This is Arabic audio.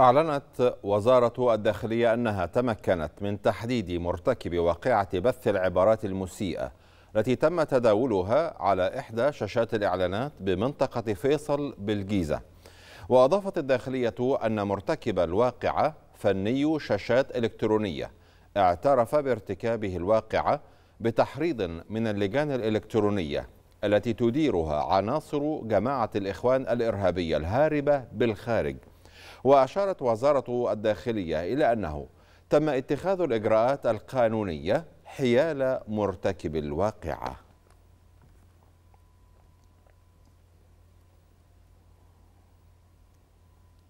أعلنت وزارة الداخلية أنها تمكنت من تحديد مرتكب واقعة بث العبارات المسيئة التي تم تداولها على إحدى شاشات الإعلانات بمنطقة فيصل بالجيزة وأضافت الداخلية أن مرتكب الواقعة فني شاشات إلكترونية اعترف بارتكابه الواقعة بتحريض من اللجان الإلكترونية التي تديرها عناصر جماعة الإخوان الإرهابية الهاربة بالخارج وأشارت وزارة الداخلية إلى أنه تم اتخاذ الإجراءات القانونية حيال مرتكب الواقعه